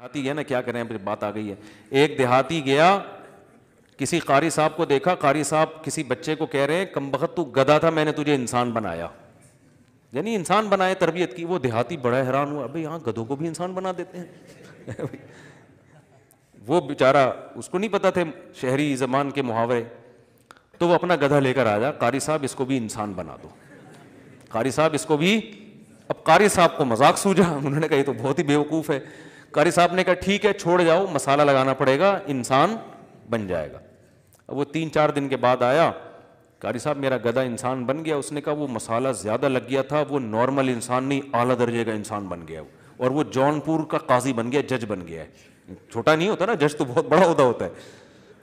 देहाती है ना क्या करें बात आ गई है एक देहाती गया किसी कारी साहब को देखा कारी साहब किसी बच्चे को कह रहे हैं कम बखत तू गधा था मैंने तुझे इंसान बनाया यानी इंसान बनाए तरबियत की वो देहाती बड़ा हैरान हुआ अबे यहाँ गधों को भी इंसान बना देते हैं वो बेचारा उसको नहीं पता थे शहरी जबान के मुहावरे तो वो अपना गधा लेकर आया कारी साहब इसको भी इंसान बना दो कारी साहब इसको भी अब कारी साहब को मजाक सूझा उन्होंने कहा तो बहुत ही बेवकूफ़ है कारी साहब ने कहा ठीक है छोड़ जाओ मसाला लगाना पड़ेगा इंसान बन जाएगा अब वो तीन चार दिन के बाद आया कारी साहब मेरा गधा इंसान बन गया उसने कहा वो मसाला ज़्यादा लग गया था वो नॉर्मल इंसान नहीं आला दर्जे का इंसान बन गया और वो जौनपुर का काजी बन गया जज बन गया है छोटा नहीं होता ना जज तो बहुत बड़ा होता होता है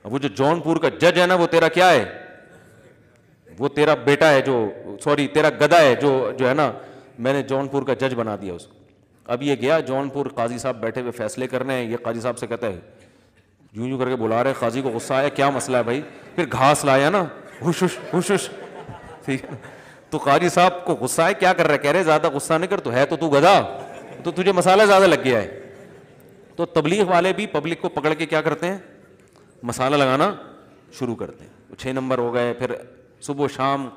अब वो जो जौनपुर का जज है ना वो तेरा क्या है वो तेरा बेटा है जो सॉरी तेरा गधा है जो जो है ना मैंने जौनपुर का जज बना दिया उसको अब ये गया जौनपुर काजी साहब बैठे हुए फैसले करने हैं ये काजी साहब से कहता है यूं यूं करके बुला रहे काजी को गुस्सा आया क्या मसला है भाई फिर घास लाया ना हुश हुश हुश ठीक है तो काजी साहब को गुस्सा है क्या कर रहा है कह रहे ज़्यादा गुस्सा नहीं कर तो है तो तू गधा तो तुझे मसाला ज़्यादा लग गया है तो तबलीग वाले भी पब्लिक को पकड़ के क्या करते हैं मसाला लगाना शुरू करते हैं छः नंबर हो गए फिर सुबह शाम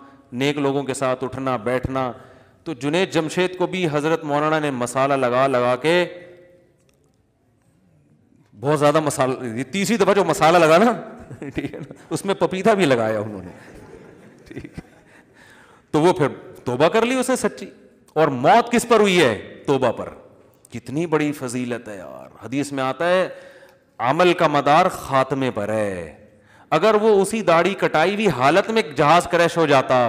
नेक लोगों के साथ उठना बैठना तो जुनेद जमशेद को भी हज़रत मौलाना ने मसाला लगा लगा के बहुत ज़्यादा मसाला तीसरी दफ़ा जो मसाला लगा ना ठीक है ना उसमें पपीता भी लगाया उन्होंने ठीक तो वो फिर तोबा कर ली उसने सच्ची और मौत किस पर हुई है तोबा पर कितनी बड़ी फजीलत है यार हदीस में आता है आमल का मदार खात्मे पर है अगर वो उसी दाढ़ी कटाई हुई हालत में जहाज क्रैश हो जाता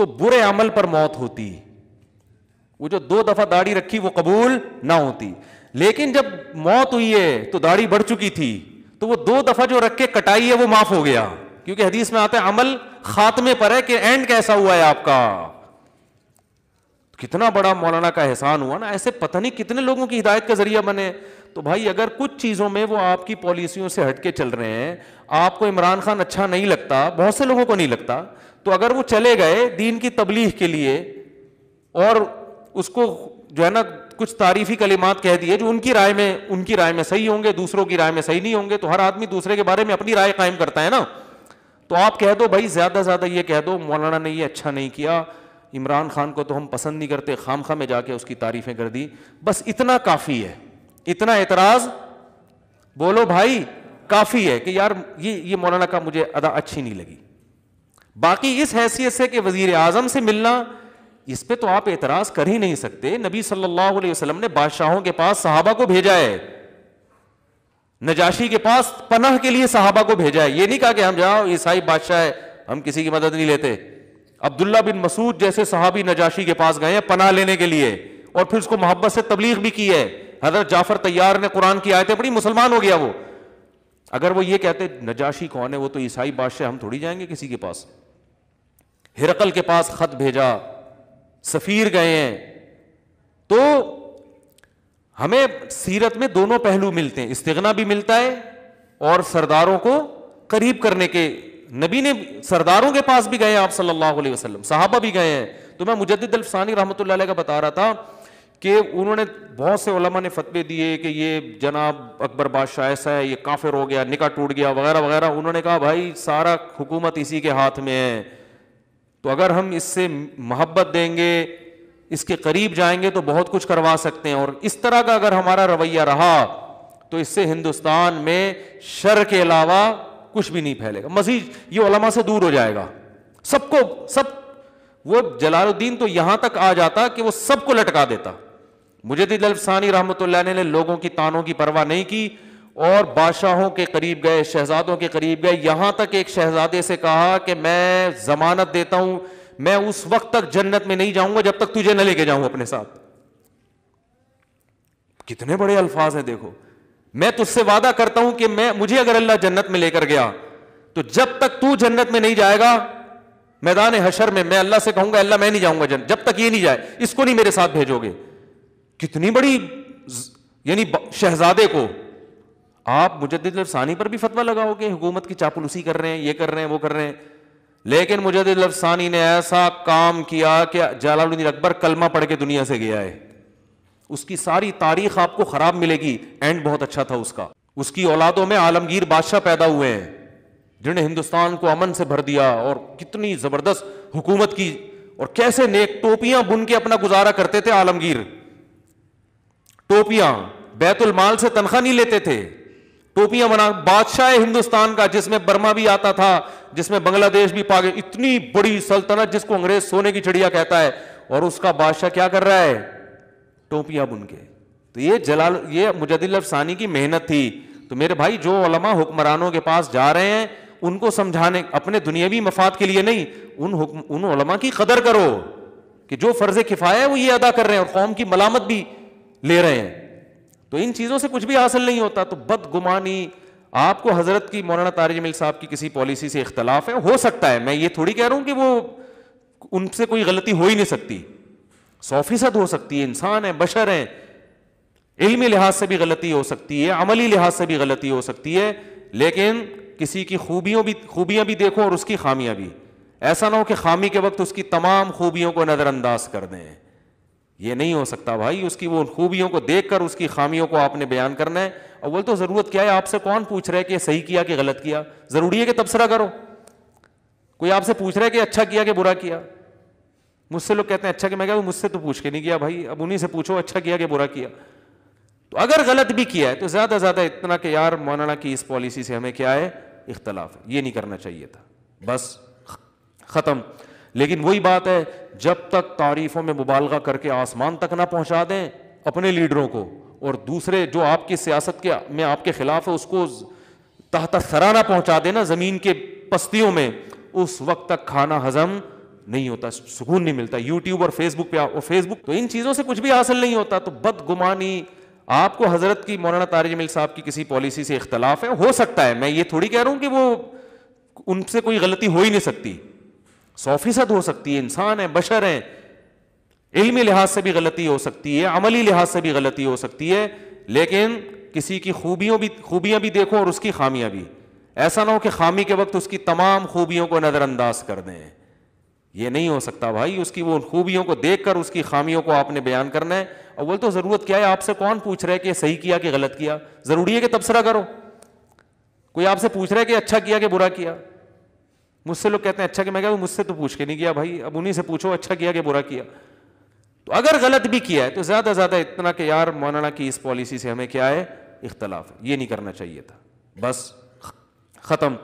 तो बुरे अमल पर मौत होती वो जो दो दफा दाढ़ी रखी वो कबूल ना होती लेकिन जब मौत हुई है तो दाढ़ी बढ़ चुकी थी तो वो दो दफा जो रख के कटाई है वो माफ हो गया क्योंकि हदीस में आता है अमल खात्मे पर है कि एंड कैसा हुआ है आपका तो कितना बड़ा मौलाना का एहसान हुआ ना ऐसे पता नहीं कितने लोगों की हिदायत का जरिया बने तो भाई अगर कुछ चीज़ों में वो आपकी पॉलिसियों से हटके चल रहे हैं आपको इमरान खान अच्छा नहीं लगता बहुत से लोगों को नहीं लगता तो अगर वो चले गए दीन की तबलीग के लिए और उसको जो है ना कुछ तारीफी कलिमात कह दिए जो उनकी राय में उनकी राय में सही होंगे दूसरों की राय में सही नहीं होंगे तो हर आदमी दूसरे के बारे में अपनी राय कायम करता है ना तो आप कह दो भाई ज़्यादा ज़्यादा ये कह दो मौलाना ने ये अच्छा नहीं किया इमरान खान को तो हम पसंद नहीं करते खाम खा में जाके उसकी तारीफ़ें कर दी बस इतना काफ़ी है इतना एतराज बोलो भाई काफी है कि यार ये ये मौलाना का मुझे अदा अच्छी नहीं लगी बाकी इस हैसियत से कि वजीर आजम से मिलना इस पर तो आप एतराज कर ही नहीं सकते नबी सल्लल्लाहु अलैहि वसल्लम ने बादशाहों के पास साहबा को भेजा है नजाशी के पास पनाह के लिए साहबा को भेजा है यह नहीं कहा कि हम जाओ ईसाई बादशाह है हम किसी की मदद नहीं लेते अब्दुल्ला बिन मसूद जैसे साहबी नजाशी के पास गए हैं पनाह लेने के लिए और फिर उसको मोहब्बत से तबलीग भी की है हजरत जाफर तैयार ने कुरान की आयतें पढ़ी मुसलमान हो गया वो अगर वो ये कहते नजाशी कौन है वो तो ईसाई बादशाह हम थोड़ी जाएंगे किसी के पास हिरकल के पास खत भेजा सफ़ीर गए हैं तो हमें सीरत में दोनों पहलू मिलते हैं इस्तना भी मिलता है और सरदारों को करीब करने के नबी ने सरदारों के पास भी गए आप सल्लल्लाहु अलैहि वसल्लम साहबा भी गए हैं तो मैं मुजद्दल फ़सानी रहमत का बता रहा था कि उन्होंने बहुत से ओलमा ने फतवे दिए कि ये जनाब अकबर बादशाह ऐसा है ये काफिर हो गया निका टूट गया वगैरह वगैरह उन्होंने कहा भाई सारा हुकूमत इसी के हाथ में है तो अगर हम इससे मोहब्बत देंगे इसके करीब जाएंगे तो बहुत कुछ करवा सकते हैं और इस तरह का अगर हमारा रवैया रहा तो इससे हिंदुस्तान में शर के अलावा कुछ भी नहीं फैलेगा मजीद ये ओलमा से दूर हो जाएगा सबको सब वो जलालुद्दीन तो यहां तक आ जाता कि वो सबको लटका देता मुजदिद अलफसानी रहमत ने लोगों की तानों की परवाह नहीं की और बादशाहों के करीब गए शहजादों के करीब गए यहां तक एक शहजादे से कहा कि मैं जमानत देता हूं मैं उस वक्त तक जन्नत में नहीं जाऊंगा जब तक तुझे न लेके जाऊं अपने साथ कितने बड़े अल्फाज हैं देखो मैं तुझसे वादा करता हूं कि मैं मुझे अगर अल्लाह जन्नत में लेकर गया तो जब तक तू जन्नत में नहीं जाएगा मैदान हशर में मैं अल्लाह से कहूंगा अल्लाह मैं नहीं जाऊंगा जन्नत जब तक ये नहीं जाए इसको नहीं मेरे साथ भेजोगे कितनी बड़ी यानी शहजादे को आप मुजदानी पर भी फतवा लगाओगे हुकूमत की चापलूसी कर रहे हैं ये कर रहे हैं वो कर रहे हैं लेकिन मुजदानी ने ऐसा काम किया कि जलालुद्दीन अकबर कलमा पढ़ के दुनिया से गया है उसकी सारी तारीख आपको खराब मिलेगी एंड बहुत अच्छा था उसका उसकी औलादों में आलमगीर बादशाह पैदा हुए हैं जिन्होंने हिंदुस्तान को अमन से भर दिया और कितनी जबरदस्त हुकूमत की और कैसे नेक टोपियां बुन के अपना गुजारा करते थे आलमगीर टोपियां बैतुल माल से तनख्वाह नहीं लेते थे टोपियां बना बादशाह हिंदुस्तान का जिसमें बर्मा भी आता था जिसमें बांग्लादेश भी पागे इतनी बड़ी सल्तनत जिसको अंग्रेज सोने की चिड़िया कहता है और उसका बादशाह क्या कर रहा है टोपियां बुन के तो ये जलाल ये मुजदिल अफसानी की मेहनत थी तो मेरे भाई जो ओलमा हुक्मरानों के पास जा रहे हैं उनको समझाने अपने दुनियावी मफाद के लिए नहीं उन हुक्म उन ओलमा की कदर करो कि जो फर्ज किफाया है वो ये अदा कर रहे हैं और कौम की मलामत भी ले रहे हैं तो इन चीज़ों से कुछ भी हासिल नहीं होता तो बदगुमानी आपको हजरत की मौलाना तारिज मिल साहब की किसी पॉलिसी से इख्तलाफ है हो सकता है मैं ये थोड़ी कह रहा हूं कि वो उनसे कोई गलती हो ही नहीं सकती सौ फीसद हो सकती है इंसान है बशर है इल्मी लिहाज से भी गलती हो सकती है अमली लिहाज से भी गलती हो सकती है लेकिन किसी की खूबियों भी खूबियां भी देखो और उसकी खामियाँ भी ऐसा ना हो कि खामी के वक्त उसकी तमाम खूबियों को नज़रअंदाज कर दें ये नहीं हो सकता भाई उसकी वो खूबियों को देखकर उसकी खामियों को आपने बयान करना है अव्वल तो ज़रूरत क्या है आपसे कौन पूछ रहा है कि सही किया कि गलत किया ज़रूरी है कि तबसरा करो कोई आपसे पूछ रहा है कि अच्छा किया कि बुरा किया मुझसे लोग कहते हैं अच्छा कि मैं क्या मुझसे तो पूछ के नहीं किया भाई अब उन्हीं से पूछो अच्छा किया कि बुरा किया तो अगर गलत भी किया है तो ज़्यादा से ज़्यादा इतना कि यार मौलाना की इस पॉलिसी से हमें क्या है इख्तलाफ है ये नहीं करना चाहिए था बस ख़त्म लेकिन वही बात है जब तक तारीफों में मुबालगा करके आसमान तक ना पहुंचा दें अपने लीडरों को और दूसरे जो आपकी सियासत के में आपके खिलाफ है उसको तहत सराना पहुंचा देना ज़मीन के पस्तियों में उस वक्त तक खाना हजम नहीं होता सुकून नहीं मिलता यूट्यूब और फेसबुक पे और फेसबुक तो इन चीज़ों से कुछ भी हासिल नहीं होता तो बदगुमानी आपको हज़रत की मौलाना तारिज मिल साहब की किसी पॉलिसी से इख्तलाफ है हो सकता है मैं ये थोड़ी कह रहा हूँ कि वो उनसे कोई गलती हो ही नहीं सकती सौ फीसद हो सकती है इंसान है बशर हैं इलमी लिहाज से भी गलती हो सकती है अमली लिहाज से भी गलती हो सकती है लेकिन किसी की खूबियों भी खूबियाँ भी देखो और उसकी खामियाँ भी ऐसा ना हो कि खामी के वक्त उसकी तमाम खूबियों को नज़रअंदाज कर दें यह नहीं हो सकता भाई उसकी वो खूबियों को देख कर उसकी खामियों को आपने बयान करना है और बोल तो ज़रूरत क्या है आपसे कौन पूछ रहे है कि सही किया कि गलत किया ज़रूरी है कि तबसरा करो कोई आपसे पूछ रहा है कि अच्छा किया कि बुरा किया मुझसे लोग कहते हैं अच्छा कि मैं क्या मुझसे तो पूछ के नहीं किया भाई अब उन्हीं से पूछो अच्छा किया कि बुरा किया तो अगर गलत भी किया है तो ज़्यादा ज़्यादा इतना कि यार मौलाना की इस पॉलिसी से हमें क्या है इख्तलाफ है ये नहीं करना चाहिए था बस ख़त्म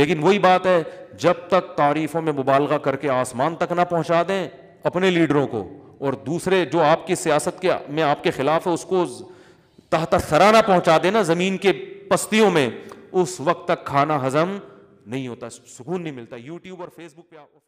लेकिन वही बात है जब तक तारीफ़ों में मुबालगा करके आसमान तक ना पहुंचा दें अपने लीडरों को और दूसरे जो आपकी सियासत के में आपके ख़िलाफ़ है उसको तहत सराना पहुंचा देना ज़मीन के पस्तियों में उस वक्त तक खाना हजम नहीं होता सुकून नहीं मिलता यूट्यूब और फेसबुक पे आप